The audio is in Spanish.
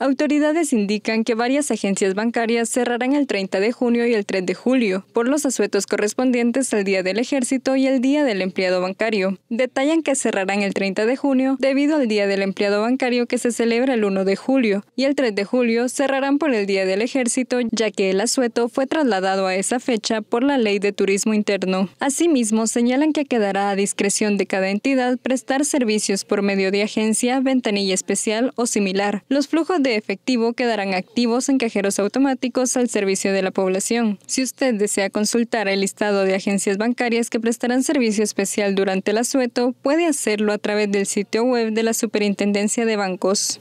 Autoridades indican que varias agencias bancarias cerrarán el 30 de junio y el 3 de julio por los asuetos correspondientes al Día del Ejército y el Día del Empleado Bancario. Detallan que cerrarán el 30 de junio debido al Día del Empleado Bancario que se celebra el 1 de julio y el 3 de julio cerrarán por el Día del Ejército ya que el asueto fue trasladado a esa fecha por la Ley de Turismo Interno. Asimismo, señalan que quedará a discreción de cada entidad prestar servicios por medio de agencia, ventanilla especial o similar. Los flujos de efectivo quedarán activos en cajeros automáticos al servicio de la población. Si usted desea consultar el listado de agencias bancarias que prestarán servicio especial durante el asueto, puede hacerlo a través del sitio web de la Superintendencia de Bancos.